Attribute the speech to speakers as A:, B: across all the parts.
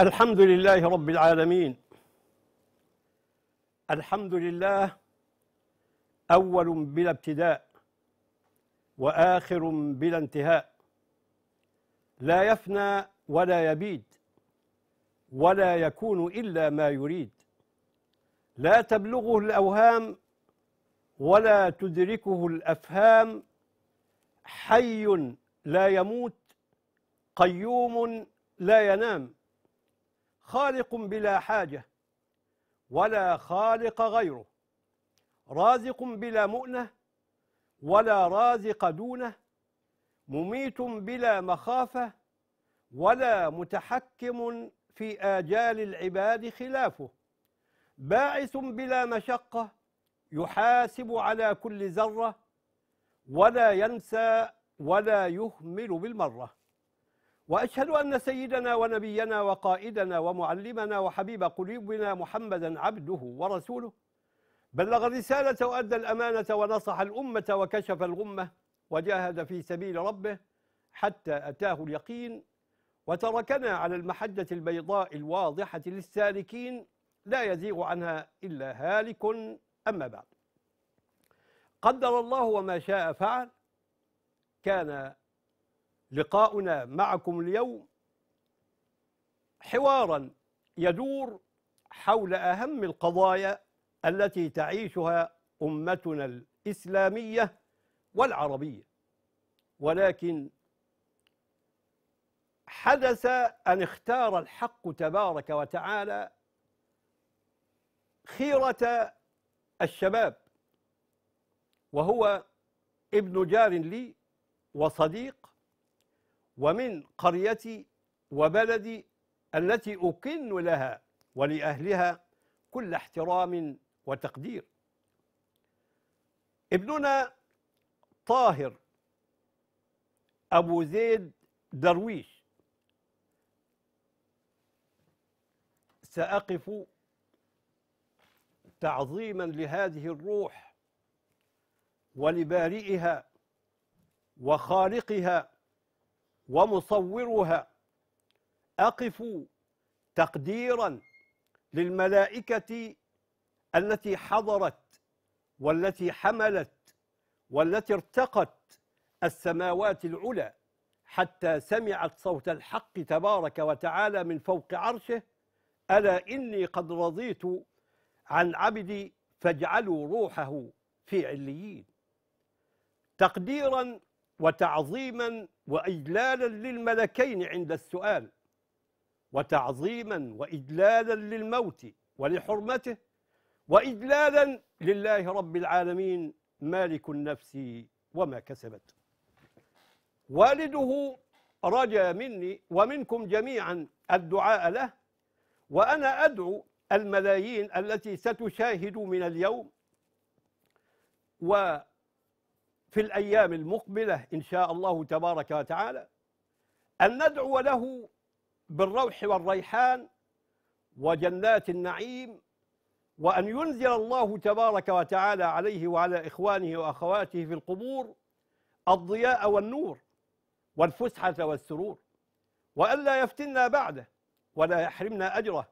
A: الحمد لله رب العالمين الحمد لله أول بلا ابتداء وآخر بلا انتهاء لا يفنى ولا يبيد ولا يكون إلا ما يريد لا تبلغه الأوهام ولا تدركه الأفهام حي لا يموت قيوم لا ينام خالق بلا حاجة ولا خالق غيره رازق بلا مؤنة ولا رازق دونه مميت بلا مخافة ولا متحكم في آجال العباد خلافه باعث بلا مشقة يحاسب على كل ذرة ولا ينسى ولا يهمل بالمرة وأشهد أن سيدنا ونبينا وقائدنا ومعلمنا وحبيب قلوبنا محمدا عبده ورسوله بلغ الرسالة وأدى الأمانة ونصح الأمة وكشف الغمة وجاهد في سبيل ربه حتى أتاه اليقين وتركنا على المحجة البيضاء الواضحة للسالكين لا يزيغ عنها إلا هالك أما بعد قدر الله وما شاء فعل كان لقاؤنا معكم اليوم حوارا يدور حول اهم القضايا التي تعيشها امتنا الاسلاميه والعربيه ولكن حدث ان اختار الحق تبارك وتعالى خيره الشباب وهو ابن جار لي وصديق ومن قريتي وبلدي التي أكن لها ولأهلها كل احترام وتقدير ابننا طاهر أبو زيد درويش سأقف تعظيما لهذه الروح ولبارئها وخالقها ومصورها أقف تقديرا للملائكة التي حضرت والتي حملت والتي ارتقت السماوات العلى حتى سمعت صوت الحق تبارك وتعالى من فوق عرشه ألا إني قد رضيت عن عبدي فاجعلوا روحه في عليين تقديرا وتعظيما وإجلالا للملكين عند السؤال وتعظيما وإجلالا للموت ولحرمته وإجلالا لله رب العالمين مالك النفس وما كسبت والده رجا مني ومنكم جميعا الدعاء له وأنا أدعو الملايين التي ستشاهد من اليوم و في الأيام المقبلة إن شاء الله تبارك وتعالى أن ندعو له بالروح والريحان وجنات النعيم وأن ينزل الله تبارك وتعالى عليه وعلى إخوانه وأخواته في القبور الضياء والنور والفسحة والسرور وأن لا يفتنا بعده ولا يحرمنا أجره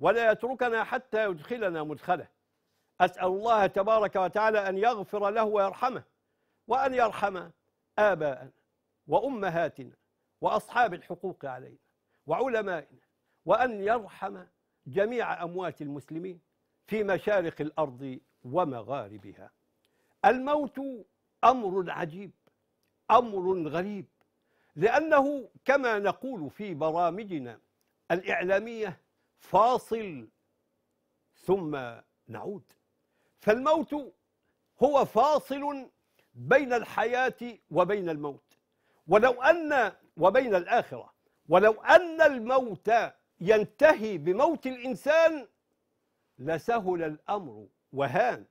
A: ولا يتركنا حتى يدخلنا مدخله أسأل الله تبارك وتعالى أن يغفر له ويرحمه وأن يرحم آباءنا وأمهاتنا وأصحاب الحقوق علينا وعلمائنا وأن يرحم جميع أموات المسلمين في مشارق الأرض ومغاربها الموت أمر عجيب أمر غريب لأنه كما نقول في برامجنا الإعلامية فاصل ثم نعود فالموت هو فاصل بين الحياة وبين الموت ولو أن وبين الآخرة ولو أن الموت ينتهي بموت الإنسان لسهل الأمر وهان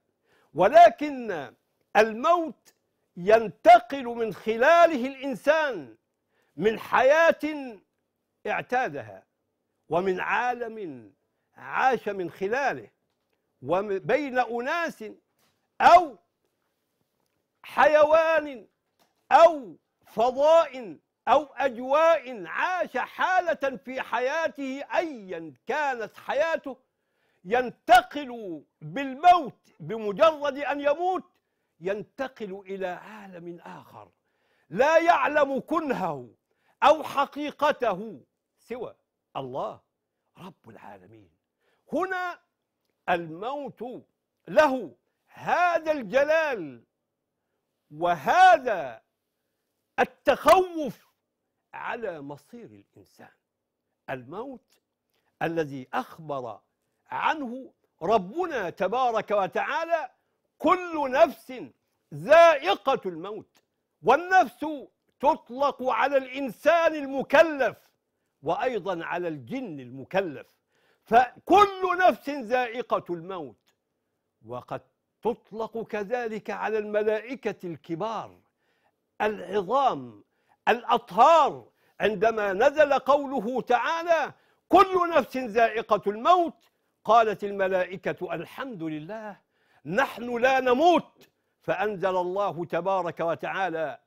A: ولكن الموت ينتقل من خلاله الإنسان من حياة اعتادها ومن عالم عاش من خلاله وبين أناس أو حيوان أو فضاء أو أجواء عاش حالة في حياته أيا كانت حياته ينتقل بالموت بمجرد أن يموت ينتقل إلى عالم آخر لا يعلم كنهه أو حقيقته سوى الله رب العالمين هنا الموت له هذا الجلال وهذا التخوف على مصير الانسان الموت الذي اخبر عنه ربنا تبارك وتعالى كل نفس ذائقه الموت والنفس تطلق على الانسان المكلف وايضا على الجن المكلف فكل نفس ذائقه الموت وقد تطلق كذلك على الملائكة الكبار العظام الأطهار عندما نزل قوله تعالى كل نفس ذائقة الموت قالت الملائكة الحمد لله نحن لا نموت فأنزل الله تبارك وتعالى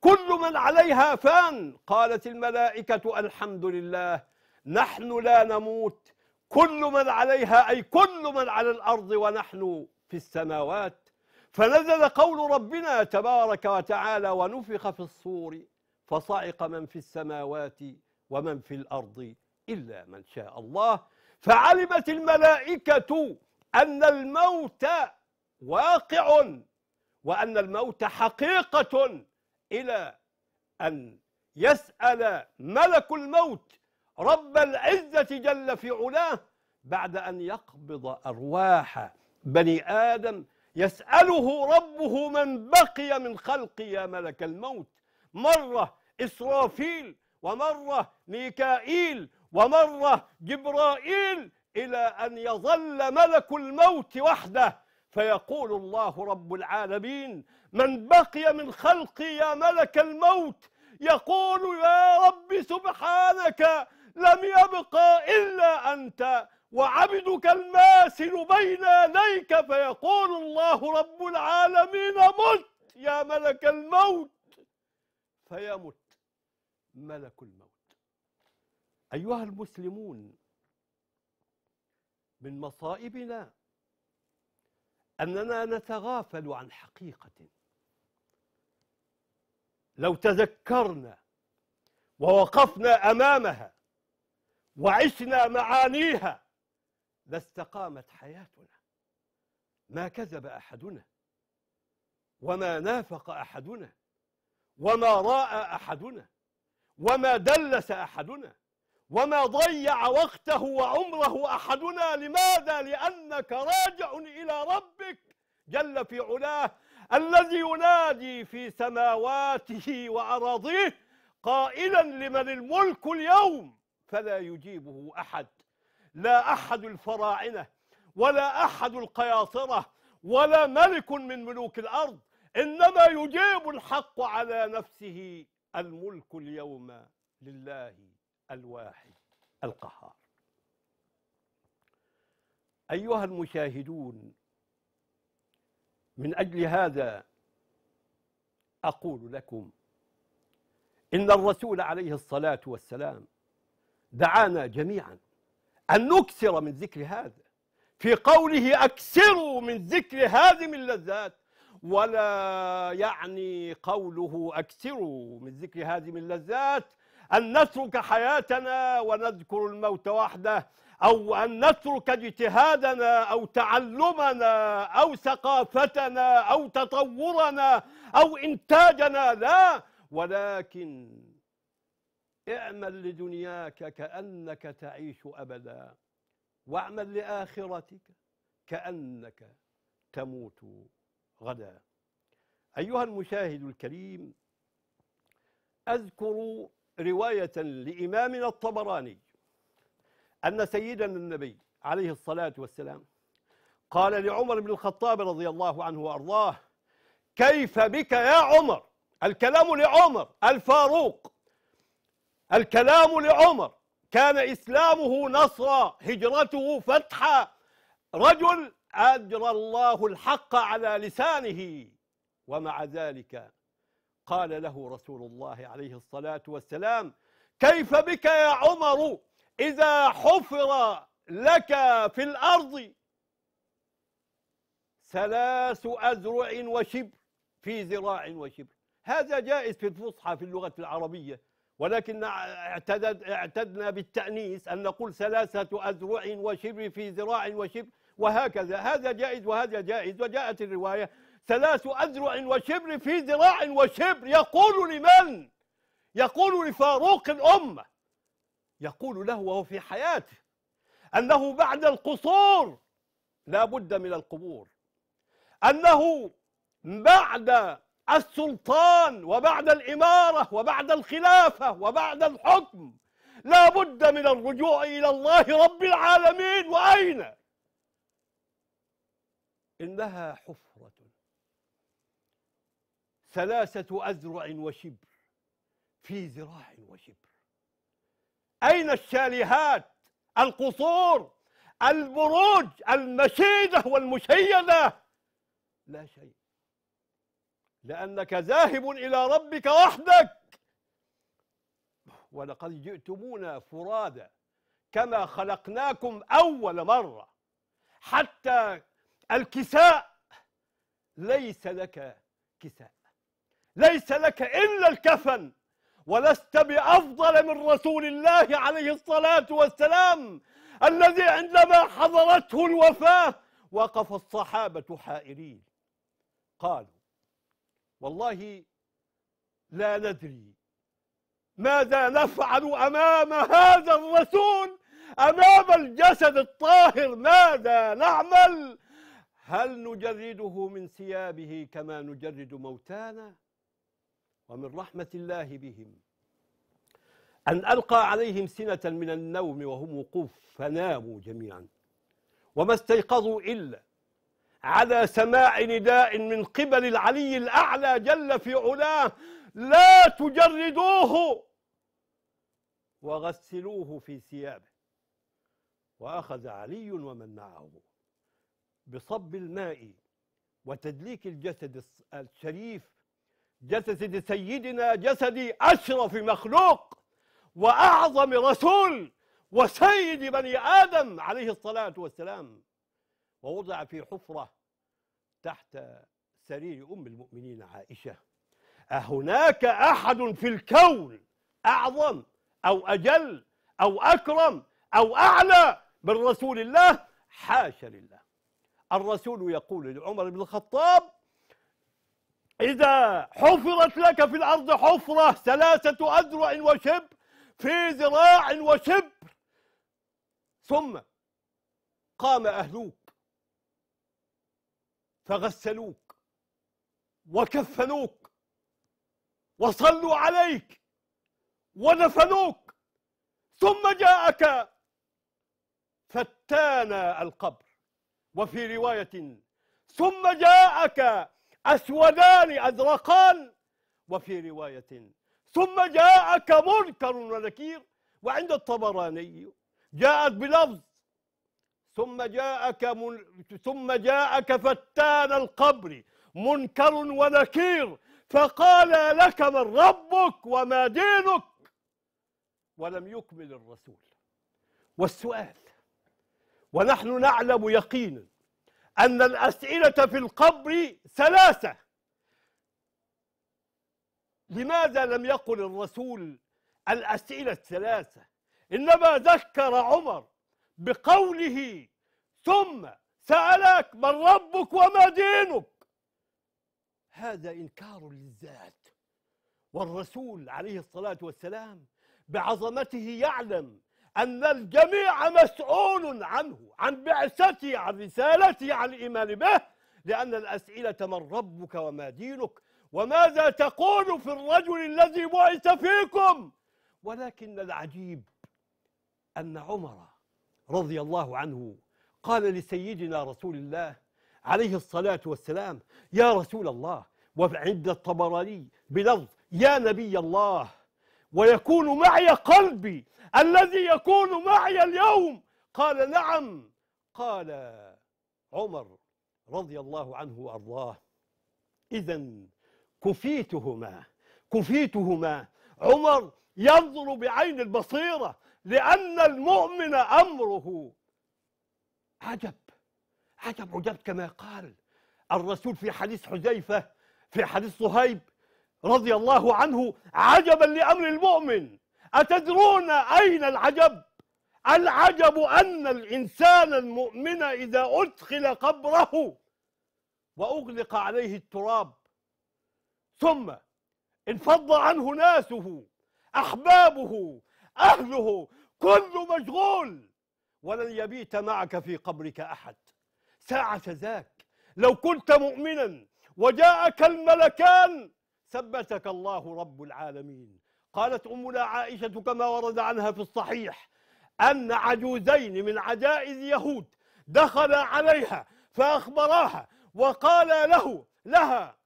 A: كل من عليها فان قالت الملائكة الحمد لله نحن لا نموت كل من عليها أي كل من على الأرض ونحن في السماوات فنزل قول ربنا تبارك وتعالى ونفخ في الصور فصعق من في السماوات ومن في الأرض إلا من شاء الله فعلمت الملائكة أن الموت واقع وأن الموت حقيقة إلى أن يسأل ملك الموت رب العزة جل في علاه بعد أن يقبض ارواحه بني آدم يسأله ربه من بقي من خلقي يا ملك الموت مرة إسرافيل ومرة ميكائيل ومرة جبرائيل إلى أن يظل ملك الموت وحده فيقول الله رب العالمين من بقي من خلقي يا ملك الموت يقول يا رب سبحانك لم يبقى إلا أنت وعبدك الماسل بين يديك فيقول الله رب العالمين مت يا ملك الموت فيمت ملك الموت ايها المسلمون من مصائبنا اننا نتغافل عن حقيقه لو تذكرنا ووقفنا امامها وعشنا معانيها لاستقامت حياتنا ما كذب احدنا وما نافق احدنا وما راى احدنا وما دلس احدنا وما ضيع وقته وعمره احدنا لماذا لانك راجع الى ربك جل في علاه الذي ينادي في سماواته واراضيه قائلا لمن الملك اليوم فلا يجيبه احد لا أحد الفراعنة ولا أحد القياصرة ولا ملك من ملوك الأرض إنما يجيب الحق على نفسه الملك اليوم لله الواحد القهار أيها المشاهدون من أجل هذا أقول لكم إن الرسول عليه الصلاة والسلام دعانا جميعا أن نكثر من ذكر هذا في قوله أكثروا من ذكر هذه من اللذات ولا يعني قوله أكثروا من ذكر هذه من اللذات أن نترك حياتنا ونذكر الموت وحده أو أن نترك اجتهادنا أو تعلمنا أو ثقافتنا أو تطورنا أو إنتاجنا لا ولكن اعمل لدنياك كأنك تعيش أبدا واعمل لآخرتك كأنك تموت غدا أيها المشاهد الكريم أذكر رواية لإمامنا الطبراني أن سيدنا النبي عليه الصلاة والسلام قال لعمر بن الخطاب رضي الله عنه وأرضاه كيف بك يا عمر الكلام لعمر الفاروق الكلام لعمر كان إسلامه نصرا هجرته فتحا رجل أجرى الله الحق على لسانه ومع ذلك قال له رسول الله عليه الصلاة والسلام كيف بك يا عمر إذا حفر لك في الأرض ثلاث أزرع وشبر في ذراع وشبر هذا جائز في الفصحى في اللغة العربية ولكن اعتدد اعتدنا بالتأنيس أن نقول ثلاثة أذرع وشبر في ذراع وشبر وهكذا هذا جائز وهذا جائز وجاءت الرواية ثلاث أذرع وشبر في ذراع وشبر يقول لمن؟ يقول لفاروق الأمة يقول له وهو في حياته أنه بعد القصور لا بد من القبور أنه بعد السلطان وبعد الإمارة وبعد الخلافة وبعد الحكم لا بد من الرجوع إلى الله رب العالمين وأين إنها حفرة ثلاثة أذرع وشبر في ذراع وشبر أين الشاليهات القصور البروج المشيدة والمشيدة لا شيء لأنك ذاهب إلى ربك وحدك ولقد جئتمونا فرادا كما خلقناكم أول مرة حتى الكساء ليس لك كساء ليس لك إلا الكفن ولست بأفضل من رسول الله عليه الصلاة والسلام الذي عندما حضرته الوفاة وقف الصحابة حائرين قالوا والله لا ندري ماذا نفعل امام هذا الرسول امام الجسد الطاهر ماذا نعمل هل نجرده من ثيابه كما نجرد موتانا ومن رحمه الله بهم ان القى عليهم سنه من النوم وهم وقوف فناموا جميعا وما استيقظوا الا على سماع نداء من قبل العلي الأعلى جل في علاه لا تجردوه وغسلوه في ثيابه وأخذ علي ومن معه بصب الماء وتدليك الجسد الشريف جسد سيدنا جسد أشرف مخلوق وأعظم رسول وسيد بني آدم عليه الصلاة والسلام ووضع في حفرة تحت سرير أم المؤمنين عائشة أهناك أحد في الكون أعظم أو أجل أو أكرم أو أعلى من رسول الله حاشا لله الرسول يقول لعمر بن الخطاب إذا حفرت لك في الأرض حفرة ثلاثة أذرع وشبر في ذراع وشبر ثم قام أهلوك فغسلوك وكفنوك وصلوا عليك ودفنوك ثم جاءك فتان القبر وفي رواية ثم جاءك أسودان أزرقان وفي رواية ثم جاءك منكر ونكير وعند الطبراني جاءت بلفظ ثم جاءك من ثم جاءك فتان القبر منكر ونكير فقال لك من ربك وما دينك ولم يكمل الرسول والسؤال ونحن نعلم يقينا أن الأسئلة في القبر ثلاثة لماذا لم يقل الرسول الأسئلة الثلاثة إنما ذكر عمر بقوله ثم سألك من ربك وما دينك هذا إنكار للذات والرسول عليه الصلاة والسلام بعظمته يعلم أن الجميع مسؤول عنه عن بعثته عن رسالته عن الإيمان به لأن الأسئلة من ربك وما دينك وماذا تقول في الرجل الذي بعث فيكم ولكن العجيب أن عمر رضي الله عنه قال لسيدنا رسول الله عليه الصلاة والسلام يا رسول الله وعند الطبراني بلفظ يا نبي الله ويكون معي قلبي الذي يكون معي اليوم قال نعم قال عمر رضي الله عنه وارضاه اذا كفيتهما كفيتهما عمر ينظر بعين البصيره لأن المؤمن أمره عجب عجب عجب كما قال الرسول في حديث حذيفة في حديث صهيب رضي الله عنه عجبا لأمر المؤمن أتدرون أين العجب العجب أن الإنسان المؤمن إذا أدخل قبره وأغلق عليه التراب ثم انفض عنه ناسه أحبابه أهله كله مشغول ولن يبيت معك في قبرك أحد ساعة ذاك لو كنت مؤمنا وجاءك الملكان ثبتك الله رب العالمين قالت أمنا عائشة كما ورد عنها في الصحيح أن عجوزين من عجائز يهود دخل عليها فأخبراها وقال له لها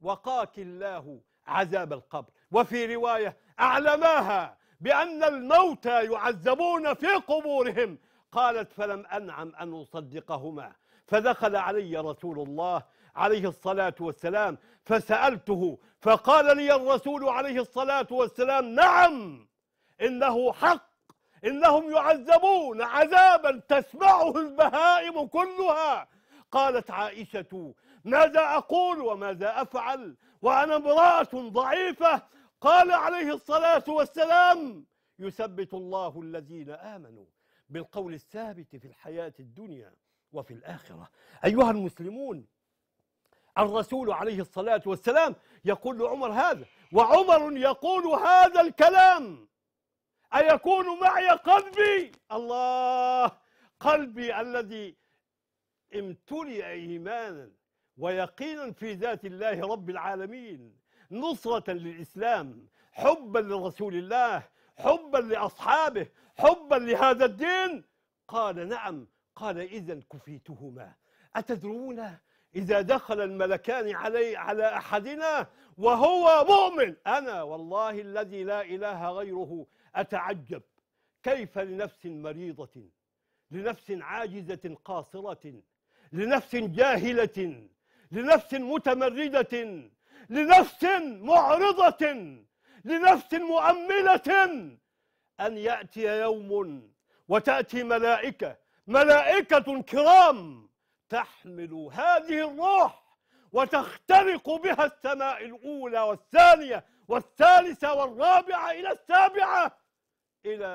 A: وقاك الله عذاب القبر وفي رواية أعلماها بأن الموتى يعذبون في قبورهم قالت فلم أنعم أن أصدقهما فدخل علي رسول الله عليه الصلاة والسلام فسألته فقال لي الرسول عليه الصلاة والسلام نعم إنه حق إنهم يعذبون عذابا تسمعه البهائم كلها قالت عائشة ماذا أقول وماذا أفعل وأنا امرأة ضعيفة قال عليه الصلاة والسلام يثبت الله الذين آمنوا بالقول الثابت في الحياة الدنيا وفي الآخرة أيها المسلمون الرسول عليه الصلاة والسلام يقول لعمر هذا وعمر يقول هذا الكلام أيكون معي قلبي الله قلبي الذي امتلئ إيمانا ويقينا في ذات الله رب العالمين نصرة للإسلام حبا لرسول الله حبا لأصحابه حبا لهذا الدين قال نعم قال إذا كفيتهما أتدرون إذا دخل الملكان علي على أحدنا وهو مؤمن أنا والله الذي لا إله غيره أتعجب كيف لنفس مريضة لنفس عاجزة قاصرة لنفس جاهلة لنفس متمردة لنفس معرضة لنفس مؤملة أن يأتي يوم وتأتي ملائكة ملائكة كرام تحمل هذه الروح وتخترق بها السماء الأولى والثانية والثالثة والرابعة إلى السابعة إلى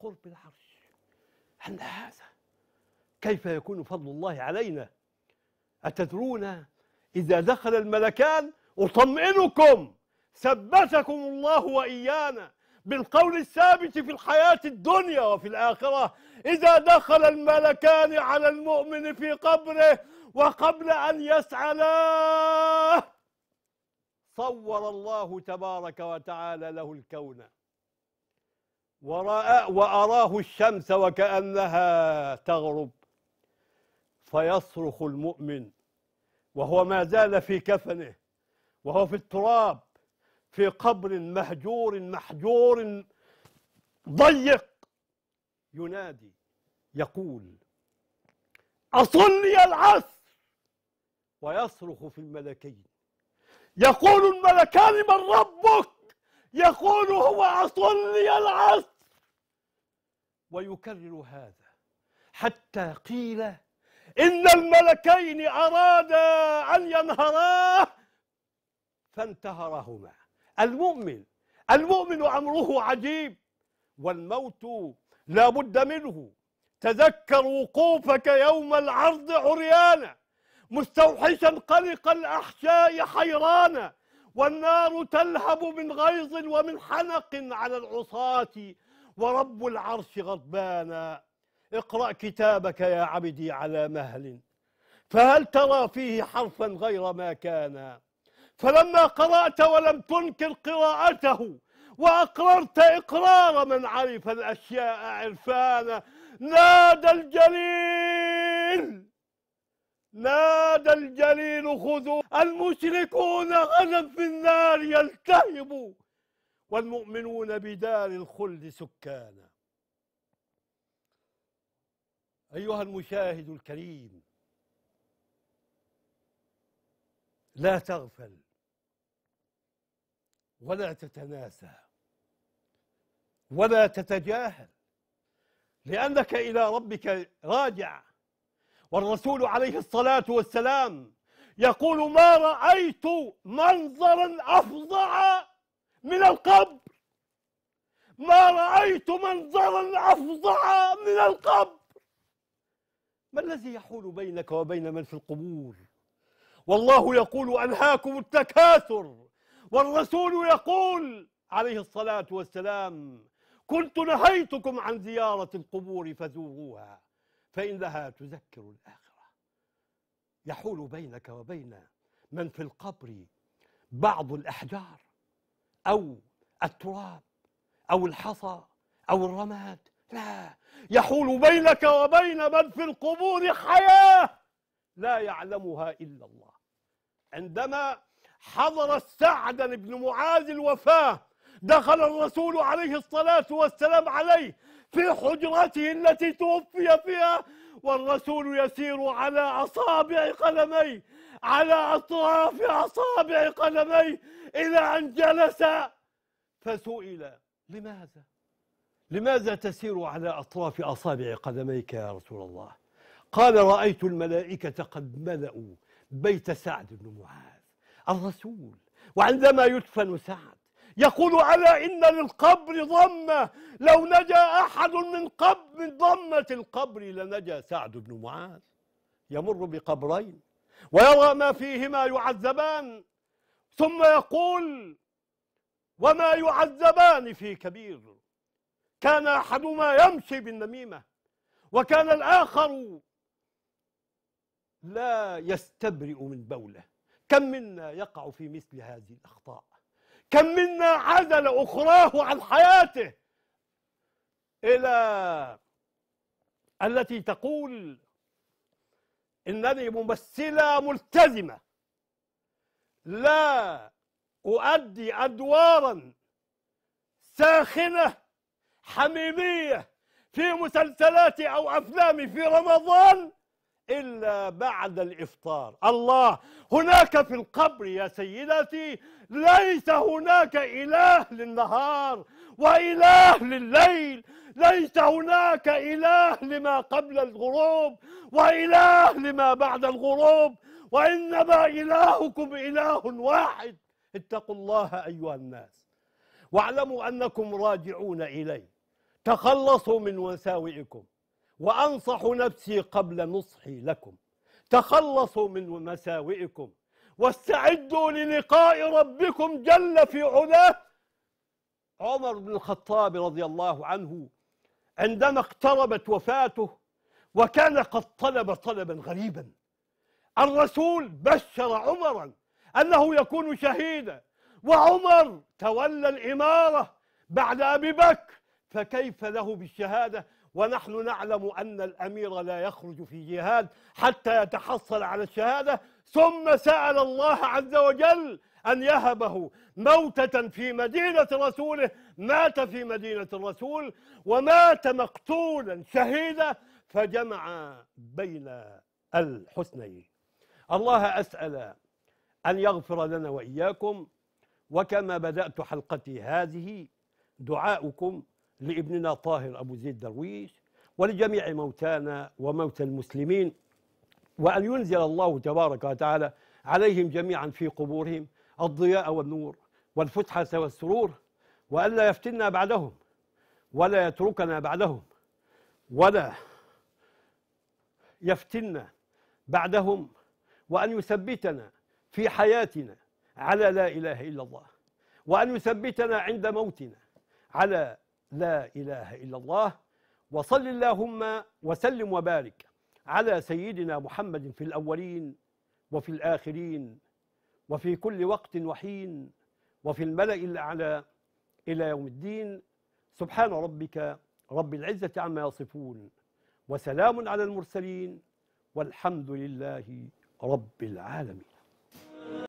A: قرب العرش أن هذا كيف يكون فضل الله علينا أتدرون إذا دخل الملكان أطمئنكم ثبتكم الله وإيانا بالقول الثابت في الحياة الدنيا وفي الآخرة إذا دخل الملكان على المؤمن في قبره وقبل أن يسعلا صور الله تبارك وتعالى له الكون ورأى وأراه الشمس وكأنها تغرب فيصرخ المؤمن وهو ما زال في كفنه وهو في التراب في قبر مهجور محجور ضيق ينادي يقول أصلي العصر ويصرخ في الملكين يقول الملكان من ربك يقول هو أصلي العصر ويكرر هذا حتى قيل إن الملكين أرادا أن ينهراه فانتهرهما المؤمن المؤمن أمره عجيب والموت لا بد منه تذكر وقوفك يوم العرض عريانا مستوحشا قلق الأحشاء حيرانا والنار تلهب من غيظ ومن حنق على العصاة ورب العرش غضبانا اقرأ كتابك يا عبدي على مهل فهل ترى فيه حرفا غير ما كان فلما قرأت ولم تنكر قراءته وأقررت إقرار من عرف الأشياء عرفانا نادى الجليل نادى الجليل خذوا المشركون غدا في النار يلتهبوا والمؤمنون بدار الخلد سكانا أيها المشاهد الكريم لا تغفل ولا تتناسى ولا تتجاهل لأنك إلى ربك راجع والرسول عليه الصلاة والسلام يقول ما رأيت منظرا أفظع من القبر ما رأيت منظرا أفظع من القبر ما الذي يحول بينك وبين من في القبور والله يقول أنهاكم التكاثر والرسول يقول عليه الصلاة والسلام كنت نهيتكم عن زيارة القبور فزوروها فإنها تذكر الآخرة يحول بينك وبين من في القبر بعض الأحجار أو التراب أو الحصى أو الرماد لا يحول بينك وبين من في القبور حياة لا يعلمها إلا الله عندما حضر سعد بن معاذ الوفاة دخل الرسول عليه الصلاة والسلام عليه في حجرته التي توفي فيها والرسول يسير على أصابع قدميه على أطراف أصابع قدميه إلى أن جلس فسئل لماذا؟ لماذا تسير على أطراف أصابع قدميك يا رسول الله؟ قال رأيت الملائكة قد ملأوا بيت سعد بن معاذ الرسول وعندما يدفن سعد يقول على إن للقبر ضمة لو نجا أحد من قبر من ضمة القبر لنجا سعد بن معاذ يمر بقبرين ويرى ما فيهما يعذبان ثم يقول وما يعذبان في كبير كان أحدهما يمشي بالنميمة وكان الآخر لا يستبرئ من بوله كم منا يقع في مثل هذه الأخطاء كم منا عزل أخراه عن حياته إلى التي تقول إنني ممثلة ملتزمة لا أؤدي أدوارا ساخنة حميمية في مسلسلاتي أو أفلامي في رمضان إلا بعد الإفطار الله هناك في القبر يا سيدتي ليس هناك إله للنهار وإله لليل ليس هناك إله لما قبل الغروب وإله لما بعد الغروب وإنما إلهكم إله واحد اتقوا الله أيها الناس واعلموا أنكم راجعون إليه تخلصوا من وساوئكم وأنصح نفسي قبل نصحي لكم تخلصوا من مساوئكم واستعدوا للقاء ربكم جل في علاه عمر بن الخطاب رضي الله عنه عندما اقتربت وفاته وكان قد طلب طلبا غريبا الرسول بشر عمرا انه يكون شهيدا وعمر تولى الاماره بعد ابي بكر فكيف له بالشهاده ونحن نعلم أن الأمير لا يخرج في جهاد حتى يتحصل على الشهادة ثم سأل الله عز وجل أن يهبه موتة في مدينة رسوله مات في مدينة الرسول ومات مقتولا شهيدا فجمع بين الحسنين الله أسأل أن يغفر لنا وإياكم وكما بدأت حلقتي هذه دعاؤكم لابننا طاهر أبو زيد درويش ولجميع موتانا وموتى المسلمين وأن ينزل الله تبارك وتعالى عليهم جميعا في قبورهم الضياء والنور والفتحة والسرور وألا يفتنا بعدهم ولا يتركنا بعدهم ولا يفتنا بعدهم وأن يثبتنا في حياتنا على لا إله إلا الله وأن يثبتنا عند موتنا على لا إله إلا الله وصل اللهم وسلم وبارك على سيدنا محمد في الأولين وفي الآخرين وفي كل وقت وحين وفي الملأ الأعلى إلى يوم الدين سبحان ربك رب العزة عما يصفون وسلام على المرسلين والحمد لله رب العالمين